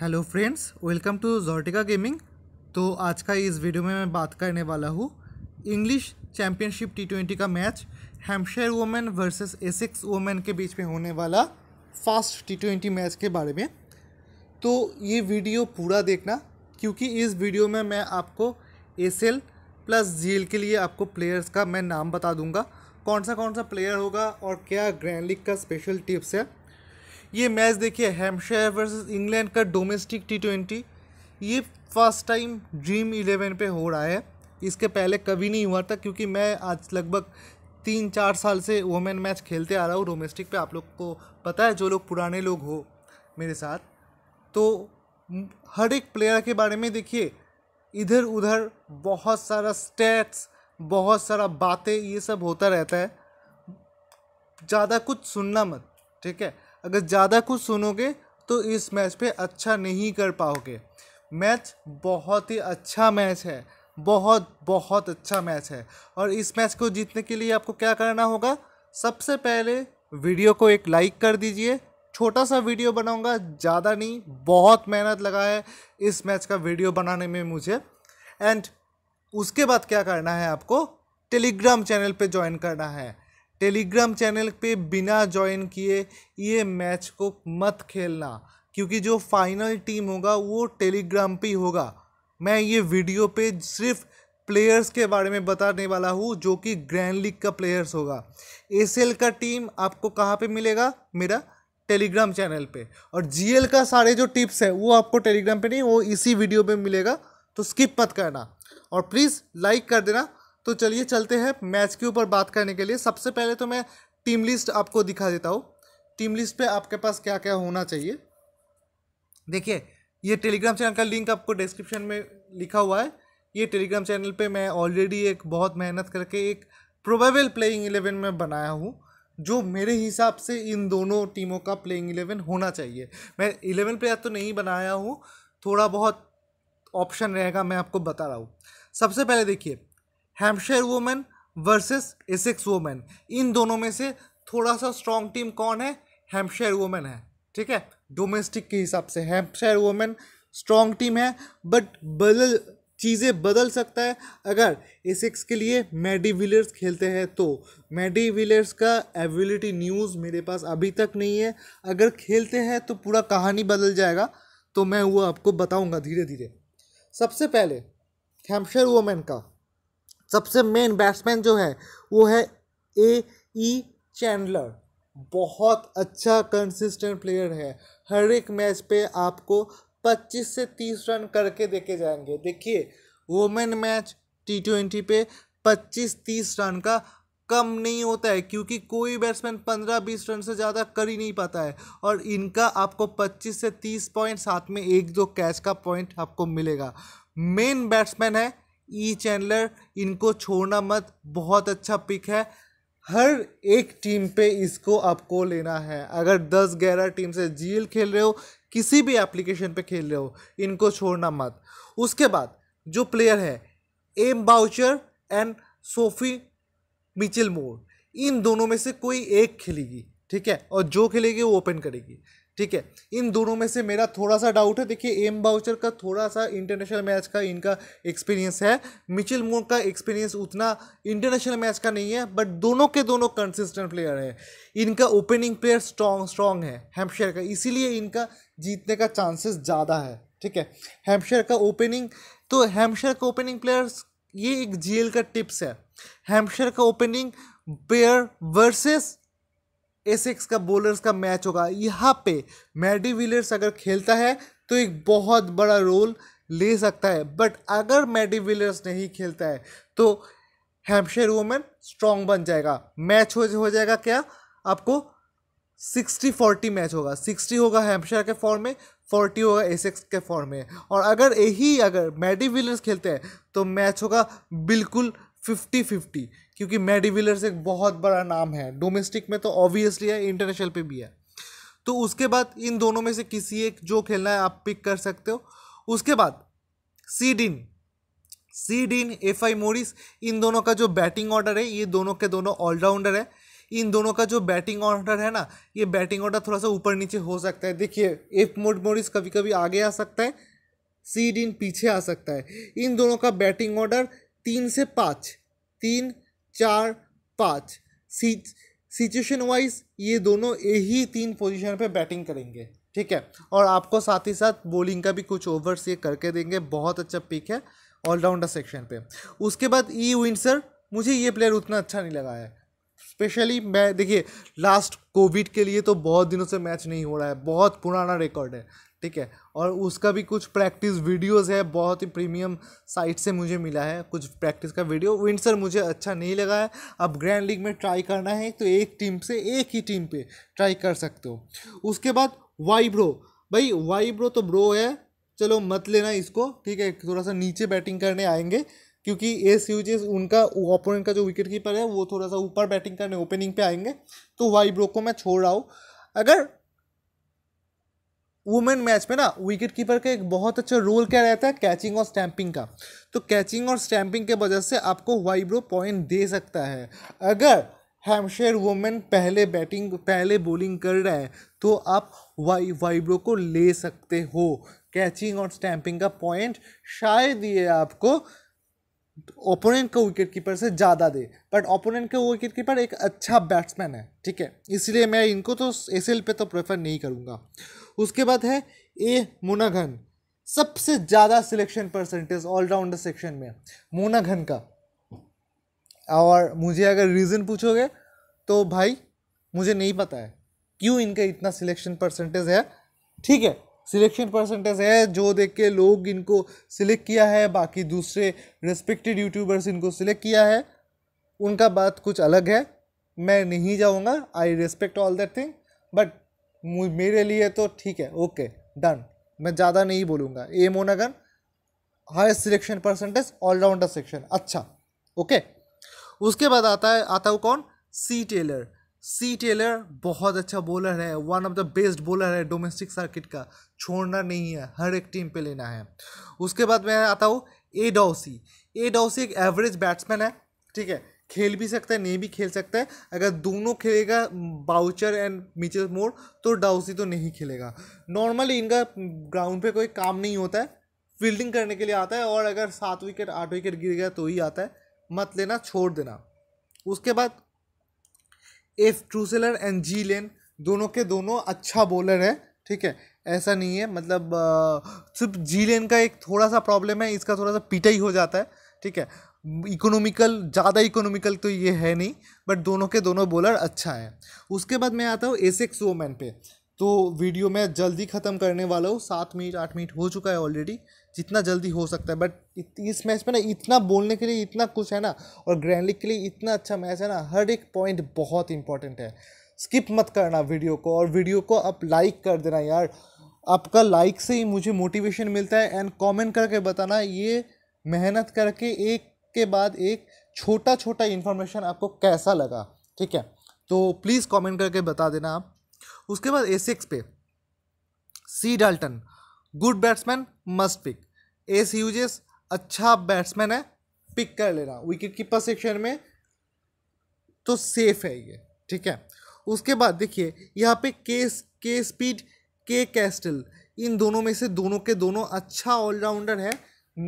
hello friends welcome to Zortika gaming तो आज का इस वीडियो में मैं बात करने वाला हूँ इंग्लिश चैम्पियनशिप टी ट्वेंटी का match Hampshire women versus Essex women के बीच में होने वाला फास्ट टी ट्वेंटी मैच के बारे में तो ये वीडियो पूरा देखना क्योंकि इस वीडियो में मैं आपको एस एल प्लस जी के लिए आपको प्लेयर्स का मैं नाम बता दूँगा कौन सा कौन सा प्लेयर होगा और क्या ग्रैंड लीग का स्पेशल टिप्स है ये मैच देखिए हैमशेयर वर्सेस इंग्लैंड का डोमेस्टिक टी ट्वेंटी ये फर्स्ट टाइम ड्रीम इलेवन पे हो रहा है इसके पहले कभी नहीं हुआ था क्योंकि मैं आज लगभग तीन चार साल से वोमेन मैच खेलते आ रहा हूँ डोमेस्टिक पे आप लोग को पता है जो लोग पुराने लोग हो मेरे साथ तो हर एक प्लेयर के बारे में देखिए इधर उधर बहुत सारा स्टैट्स बहुत सारा बातें ये सब होता रहता है ज़्यादा कुछ सुनना मत ठीक है अगर ज़्यादा कुछ सुनोगे तो इस मैच पे अच्छा नहीं कर पाओगे मैच बहुत ही अच्छा मैच है बहुत बहुत अच्छा मैच है और इस मैच को जीतने के लिए आपको क्या करना होगा सबसे पहले वीडियो को एक लाइक कर दीजिए छोटा सा वीडियो बनाऊंगा ज़्यादा नहीं बहुत मेहनत लगा है इस मैच का वीडियो बनाने में मुझे एंड उसके बाद क्या करना है आपको टेलीग्राम चैनल पे ज्वाइन करना है टेलीग्राम चैनल पे बिना ज्वाइन किए ये मैच को मत खेलना क्योंकि जो फाइनल टीम होगा वो टेलीग्राम पे ही होगा मैं ये वीडियो पे सिर्फ प्लेयर्स के बारे में बताने वाला हूँ जो कि ग्रैंड लीग का प्लेयर्स होगा एसीएल का टीम आपको कहाँ पे मिलेगा मेरा टेलीग्राम चैनल पे और जीएल का सारे जो टिप्स है वो आपको टेलीग्राम पे नहीं वो इसी वीडियो पे मिलेगा तो स्किप मत करना और प्लीज़ लाइक कर देना तो चलिए चलते हैं मैच के ऊपर बात करने के लिए सबसे पहले तो मैं टीम लिस्ट आपको दिखा देता हूँ टीम लिस्ट पे आपके पास क्या क्या होना चाहिए देखिए ये टेलीग्राम चैनल का लिंक आपको डिस्क्रिप्शन में लिखा हुआ है ये टेलीग्राम चैनल पे मैं ऑलरेडी एक बहुत मेहनत करके एक प्रोबेबल प्लेइंग इलेवन में बनाया हूँ जो मेरे हिसाब से इन दोनों टीमों का प्लेइंग इलेवन होना चाहिए मैं इलेवन प्लेयर तो नहीं बनाया हूँ थोड़ा बहुत ऑप्शन रहेगा मैं आपको बता रहा हूँ सबसे पहले देखिए Hampshire women versus Essex women इन दोनों में से थोड़ा सा स्ट्रॉन्ग टीम कौन है हैम्पशेयर वुमेन है ठीक है डोमेस्टिक के हिसाब से हैम्पशेयर वुमेन स्ट्रॉन्ग टीम है बट बदल चीज़ें बदल सकता है अगर एसेक्स के लिए मैडी विलियर्स खेलते हैं तो मैडी विलियर्स का एबिलिटी न्यूज़ मेरे पास अभी तक नहीं है अगर खेलते हैं तो पूरा कहानी बदल जाएगा तो मैं वो आपको बताऊंगा धीरे धीरे सबसे पहले हैम्पशर वोमेन का सबसे मेन बैट्समैन जो है वो है ए ई चैंडलर बहुत अच्छा कंसिस्टेंट प्लेयर है हर एक मैच पे आपको 25 से 30 रन करके देके जाएंगे देखिए वोमेन मैच टी ट्वेंटी पे 25-30 रन का कम नहीं होता है क्योंकि कोई बैट्समैन 15-20 रन से ज़्यादा कर ही नहीं पाता है और इनका आपको 25 से 30 पॉइंट साथ में एक दो कैच का पॉइंट आपको मिलेगा मेन बैट्समैन है ई चैनलर इनको छोड़ना मत बहुत अच्छा पिक है हर एक टीम पे इसको आपको लेना है अगर दस ग्यारह टीम से जीएल खेल रहे हो किसी भी एप्लीकेशन पे खेल रहे हो इनको छोड़ना मत उसके बाद जो प्लेयर है M Bouchier and Sophie Mitchelmore इन दोनों में से कोई एक खेलेगी ठीक है और जो खेलेगी वो ओपन करेगी ठीक है इन दोनों में से मेरा थोड़ा सा डाउट है देखिए एम बाउचर का थोड़ा सा इंटरनेशनल मैच का इनका एक्सपीरियंस है मिचिल मोर का एक्सपीरियंस उतना इंटरनेशनल मैच का नहीं है बट दोनों के दोनों कंसिस्टेंट प्लेयर हैं इनका ओपनिंग प्लेयर स्ट्रॉन्ग स्ट्रॉन्ग है हेम्पशेयर का इसीलिए इनका जीतने का चांसेस ज़्यादा है ठीक है हेम्पशेयर का ओपनिंग तो हेम्पशेयर का ओपनिंग प्लेयर्स ये एक जीएल का टिप्स है हेम्पशेयर का ओपनिंग प्लेयर वर्सेस एसेक्स का बॉलर्स का मैच होगा यहाँ पे मैडी विलियर्स अगर खेलता है तो एक बहुत बड़ा रोल ले सकता है बट अगर मैडी विलियर्स नहीं खेलता है तो हैम्पशर वोमेन स्ट्रॉन्ग बन जाएगा मैच हो, हो जाएगा क्या आपको सिक्सटी फोर्टी मैच होगा सिक्सटी होगा हैम्पशर के फॉर्म में फोर्टी होगा एसेक्स के फॉर्म में और अगर यही अगर मैडी विलियर्स खेलते हैं तो मैच होगा बिल्कुल फिफ्टी फिफ्टी क्योंकि मेडिविलर्स एक बहुत बड़ा नाम है डोमेस्टिक में तो ऑब्वियसली है इंटरनेशनल पे भी है तो उसके बाद इन दोनों में से किसी एक जो खेलना है आप पिक कर सकते हो उसके बाद C Dean C Dean F I Morris इन दोनों का जो बैटिंग ऑर्डर है ये दोनों के दोनों ऑलराउंडर है इन दोनों का जो बैटिंग ऑर्डर है ना ये बैटिंग ऑर्डर थोड़ा सा ऊपर नीचे हो सकता है देखिए एफ मोड मोरिस कभी कभी आगे आ सकता है सी डीन पीछे आ सकता है इन दोनों का बैटिंग ऑर्डर तीन से पाँच तीन चार पाँच सिचुएशन वाइज ये दोनों यही तीन पोजीशन पे बैटिंग करेंगे ठीक है और आपको साथ ही साथ बॉलिंग का भी कुछ ओवर्स ये करके देंगे बहुत अच्छा पिक है ऑलराउंडर सेक्शन पे उसके बाद ई e विंसर मुझे ये प्लेयर उतना अच्छा नहीं लगा है स्पेशली मैं देखिए लास्ट कोविड के लिए तो बहुत दिनों से मैच नहीं हो रहा है बहुत पुराना रिकॉर्ड है ठीक है और उसका भी कुछ प्रैक्टिस वीडियोस है बहुत ही प्रीमियम साइट से मुझे मिला है कुछ प्रैक्टिस का वीडियो विंसर मुझे अच्छा नहीं लगा है अब ग्रैंड लीग में ट्राई करना है तो एक टीम से एक ही टीम पे ट्राई कर सकते हो उसके बाद वाई ब्रो भाई वाई ब्रो तो ब्रो है चलो मत लेना इसको ठीक है थोड़ा सा नीचे बैटिंग करने आएंगे क्योंकि एस यूजेस उनका ओपोनेंट का जो विकेट कीपर है वो थोड़ा सा ऊपर बैटिंग करने ओपनिंग पे आएंगे तो वाई ब्रो को मैं छोड़ रहा हूँ अगर वुमेन मैच में ना विकेट कीपर का एक बहुत अच्छा रोल क्या रहता है कैचिंग और स्टैंपिंग का तो कैचिंग और स्टैंपिंग के वजह से आपको वाइब्रो पॉइंट दे सकता है अगर हैमशेयर वुमेन पहले बैटिंग पहले बॉलिंग कर रहा है तो आप वाई वाइब्रो को ले सकते हो कैचिंग और स्टैंपिंग का पॉइंट शायद ये आपको ओपोनेंट का विकेट कीपर से ज़्यादा दे बट ओपोनेंट का विकेट कीपर एक अच्छा बैट्समैन है ठीक है इसलिए मैं इनको तो एस पे तो प्रेफर नहीं करूँगा उसके बाद है ए मुनाघन सबसे ज़्यादा सिलेक्शन परसेंटेज ऑलराउंडर सेक्शन में मोनाघन का और मुझे अगर रीज़न पूछोगे तो भाई मुझे नहीं पता है क्यों इनका इतना सिलेक्शन परसेंटेज है ठीक है सिलेक्शन परसेंटेज है जो देख के लोग इनको सिलेक्ट किया है बाकी दूसरे रेस्पेक्टेड यूट्यूबर्स इनको सिलेक्ट किया है उनका बात कुछ अलग है मैं नहीं जाऊँगा I respect all that thing but मेरे लिए तो ठीक है ओके डन मैं ज़्यादा नहीं बोलूँगा ए मोनागन highest selection percentage all rounder section अच्छा ओके उसके बाद आता है आता हूँ कौन सी टेलर सी टेलर बहुत अच्छा बॉलर है one of the best bowler है डोमेस्टिक सर्किट का छोड़ना नहीं है हर एक टीम पे लेना है उसके बाद मैं आता हूँ ए डॉसी ए डॉसी एक एवरेज बैट्समैन है ठीक है खेल भी सकता है नहीं भी खेल सकता है अगर दोनों खेलेगा बाउचर एंड मिचेल मोड़ तो डाउसी तो नहीं खेलेगा नॉर्मली इनका ग्राउंड पे कोई काम नहीं होता है फील्डिंग करने के लिए आता है और अगर सात विकेट आठ विकेट गिर गया तो ही आता है मत लेना छोड़ देना उसके बाद एफ ट्रूसेलर एंड जी लेन दोनों के दोनों अच्छा बॉलर है ठीक है ऐसा नहीं है मतलब सिर्फ जी लेन का एक थोड़ा सा प्रॉब्लम है इसका थोड़ा सा पिटाई हो जाता है ठीक है इकोनॉमिकल ज़्यादा इकोनॉमिकल तो ये है नहीं बट दोनों के दोनों बॉलर अच्छा है उसके बाद मैं आता हूँ एसेक्स वोमैन पे तो वीडियो मैं जल्दी ख़त्म करने वाला हूँ सात मिनट आठ मिनट हो चुका है ऑलरेडी जितना जल्दी हो सकता है बट इस मैच में ना इतना बोलने के लिए इतना कुछ है ना और ग्रैंडलिक के लिए इतना अच्छा मैच है ना हर एक पॉइंट बहुत इंपॉर्टेंट है स्किप मत करना वीडियो को और वीडियो को आप लाइक कर देना यार आपका लाइक से ही मुझे मोटिवेशन मिलता है एंड कमेंट करके बताना ये मेहनत करके एक के बाद एक छोटा छोटा इन्फॉर्मेशन आपको कैसा लगा ठीक है तो प्लीज़ कमेंट करके बता देना आप उसके बाद ए सिक्स पे C Dalton good batsman must pick S यूजेस अच्छा बैट्समैन है पिक कर लेना विकेट कीपर सेक्शन में तो सेफ है ये ठीक है उसके बाद देखिए यहाँ पे के के स्पीड के कैस्टल इन दोनों में से दोनों के दोनों अच्छा ऑलराउंडर है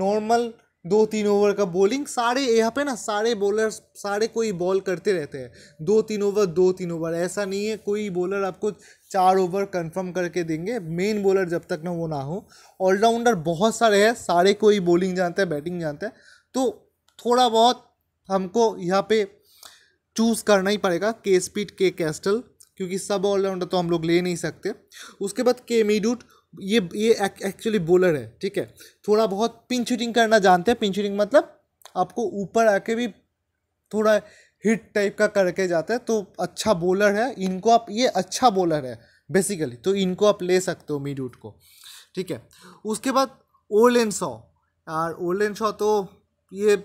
नॉर्मल दो तीन ओवर का बॉलिंग सारे यहाँ पे ना सारे बॉलर्स सारे कोई बॉल करते रहते हैं दो तीन ओवर दो तीन ओवर ऐसा नहीं है कोई बॉलर आपको चार ओवर कंफर्म करके देंगे मेन बॉलर जब तक ना वो ना हो ऑलराउंडर बहुत सारे हैं सारे कोई बॉलिंग जानते हैं बैटिंग जानते हैं तो थोड़ा बहुत हमको यहाँ पे चूज़ करना ही पड़ेगा के स्पीड के कैस्टल क्योंकि सब ऑलराउंडर तो हम लोग ले नहीं सकते उसके बाद के मीडूट ये ये एक्चुअली बोलर है ठीक है थोड़ा बहुत पिंच हिटिंग करना जानते हैं पिंच हिटिंग मतलब आपको ऊपर आके भी थोड़ा हिट टाइप का करके जाते हैं तो अच्छा बॉलर है इनको आप ये अच्छा बॉलर है बेसिकली तो इनको आप ले सकते हो मिड उठ को ठीक है उसके बाद ओलेन शॉ यार ओलेन शॉ तो ये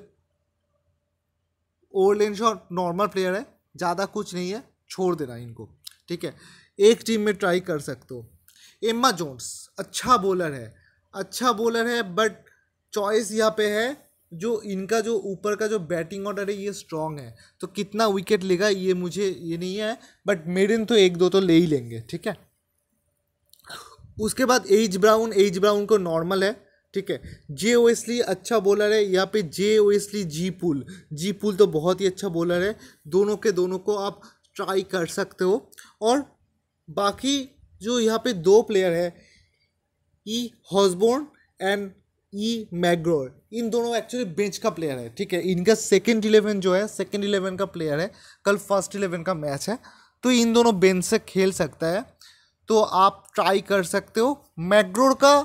ओलेन शॉ नॉर्मल प्लेयर है ज़्यादा कुछ नहीं है छोड़ देना इनको ठीक है एक टीम में ट्राई कर सकते हो एम्मा जोन्स अच्छा बॉलर है अच्छा बॉलर है बट चॉइस यहाँ पे है जो इनका जो ऊपर का जो बैटिंग ऑर्डर है ये स्ट्रांग है तो कितना विकेट लेगा ये मुझे ये नहीं है बट मेडिन तो एक दो तो ले ही लेंगे ठीक है उसके बाद एज ब्राउन एज ब्राउन को नॉर्मल है ठीक है जे ओएसली अच्छा बॉलर है यहाँ पे जे ओएसली जी पुल जी पुल तो बहुत ही अच्छा बॉलर है दोनों के दोनों को आप ट्राई कर सकते हो और बाकी जो यहाँ पे दो प्लेयर है ई हॉसबोर्न एंड ई मैग्रोर इन दोनों एक्चुअली बेंच का प्लेयर है ठीक है इनका सेकेंड इलेवन जो है सेकेंड इलेवन का प्लेयर है कल फर्स्ट इलेवन का मैच है तो इन दोनों बेंच से खेल सकता है तो आप ट्राई कर सकते हो मैग्रोर का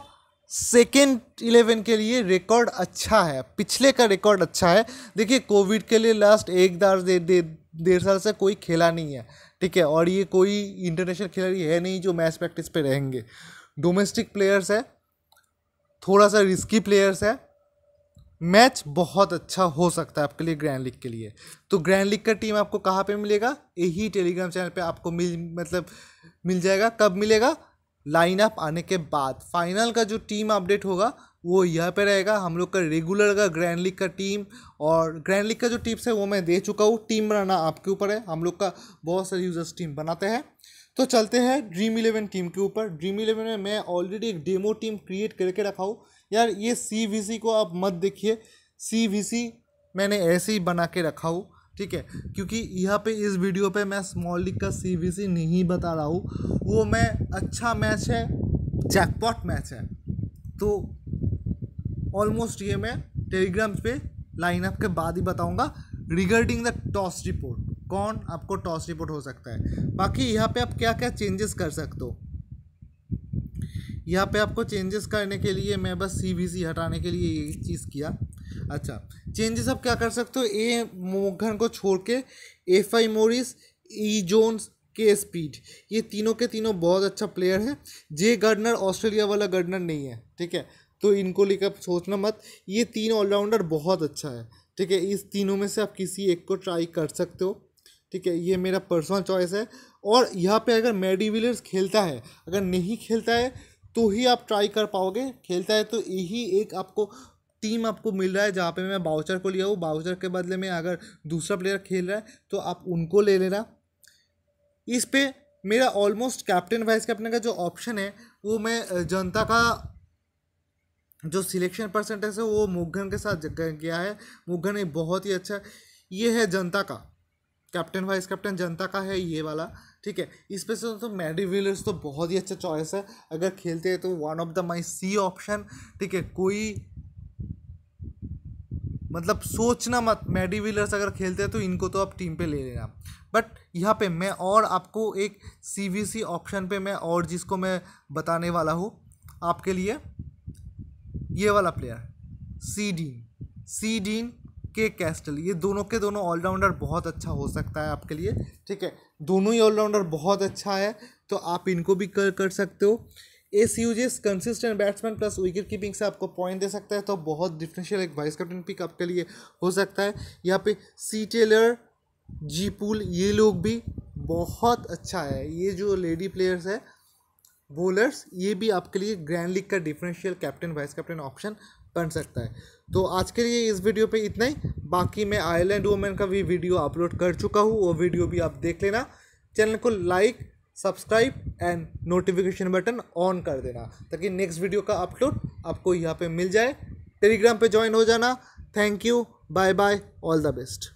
सेकेंड इलेवन के लिए रिकॉर्ड अच्छा है पिछले का रिकॉर्ड अच्छा है देखिए कोविड के लिए लास्ट एक दार दे, दे, डेढ़ साल से कोई खेला नहीं है ठीक है और ये कोई इंटरनेशनल खिलाड़ी है नहीं जो मैच प्रैक्टिस पे रहेंगे डोमेस्टिक प्लेयर्स है थोड़ा सा रिस्की प्लेयर्स है मैच बहुत अच्छा हो सकता है आपके लिए ग्रैंड लीग के लिए तो ग्रैंड लीग का टीम आपको कहाँ पे मिलेगा यही टेलीग्राम चैनल पे आपको मिल मतलब मिल जाएगा कब मिलेगा लाइन अप आने के बाद फाइनल का जो टीम अपडेट होगा वो यहाँ पे रहेगा हम लोग का रेगुलर का ग्रैंड लीग का टीम और ग्रैंड लीग का जो टिप्स है वो मैं दे चुका हूँ टीम बनाना आपके ऊपर है हम लोग का बहुत सारे यूज़र्स टीम बनाते हैं तो चलते हैं ड्रीम इलेवन टीम के ऊपर ड्रीम इलेवन में मैं ऑलरेडी एक डेमो टीम क्रिएट करके रखा हूँ यार ये सी वी सी को आप मत देखिए सी वी सी मैंने ऐसे ही बना के रखा हूँ ठीक है क्योंकि यहाँ पे इस वीडियो पे मैं स्मॉल लीग का सी वी सी नहीं बता रहा हूँ वो मैं अच्छा मैच है जैकपॉट मैच है तो ऑलमोस्ट ये मैं टेलीग्राम पे लाइनअप के बाद ही बताऊंगा रिगार्डिंग द टॉस रिपोर्ट कौन आपको टॉस रिपोर्ट हो सकता है बाकी यहाँ पे आप क्या क्या चेंजेस कर सकते हो यहाँ पे आपको चेंजेस करने के लिए मैं बस सी बी सी हटाने के लिए ये चीज़ किया अच्छा चेंजेस आप क्या कर सकते हो ए मोघन को छोड़ के F I Morris E Jones के स्पीड ये तीनों के तीनों बहुत अच्छा प्लेयर है जे गार्डनर ऑस्ट्रेलिया वाला गार्डनर नहीं है ठीक है तो इनको लेकर सोचना मत ये तीन ऑलराउंडर बहुत अच्छा है ठीक है इस तीनों में से आप किसी एक को ट्राई कर सकते हो ठीक है ये मेरा पर्सनल चॉइस है और यहाँ पे अगर मेडी विलियर्स खेलता है अगर नहीं खेलता है तो ही आप ट्राई कर पाओगे खेलता है तो यही एक आपको टीम आपको मिल रहा है जहाँ पे मैं बाउचर को लिया हूँ बाउचर के बदले में अगर दूसरा प्लेयर खेल रहा है तो आप उनको ले लेना इस पर मेरा ऑलमोस्ट कैप्टन वाइस कैप्टन का जो ऑप्शन है वो मैं जनता का जो सिलेक्शन परसेंटेज है वो मुगन के साथ गया है मुगन एक बहुत ही अच्छा ये है जनता का कैप्टन वाइस कैप्टन जनता का है ये वाला ठीक है इस पे से तो मैडी विलियर्स तो बहुत ही अच्छा चॉइस है अगर खेलते हैं तो one of the my C option ठीक है कोई मतलब सोचना मत मैडी व्हीलर्स अगर खेलते हैं तो इनको तो आप टीम पे ले लेना बट यहाँ पे मैं और आपको एक सी ऑप्शन पे मैं और जिसको मैं बताने वाला हूँ आपके लिए ये वाला player C Dean C Dean K Castle ये दोनों के दोनों ऑलराउंडर बहुत अच्छा हो सकता है आपके लिए ठीक है दोनों ही ऑलराउंडर बहुत अच्छा है तो आप इनको भी कर कर सकते हो यू जिस consistent batsman plus wicket keeping से आपको पॉइंट दे सकता है तो बहुत डिफरेंशियल एक वाइस कैप्टन पिक आपके लिए हो सकता है यहाँ पे सी टेलर जी पुल ये लोग भी बहुत अच्छा है ये जो लेडी प्लेयर्स है बोलर्स ये भी आपके लिए ग्रैंड लीग का differential captain vice captain option बन सकता है तो आज के लिए इस वीडियो पे इतना ही बाकी मैं आयरलैंड वोमेन का भी वीडियो अपलोड कर चुका हूँ वो वीडियो भी आप देख लेना चैनल को like subscribe and notification button on कर देना ताकि नेक्स्ट वीडियो का अपलोड आपको यहाँ पे मिल जाए टेलीग्राम पे ज्वाइन हो जाना thank you bye bye all the best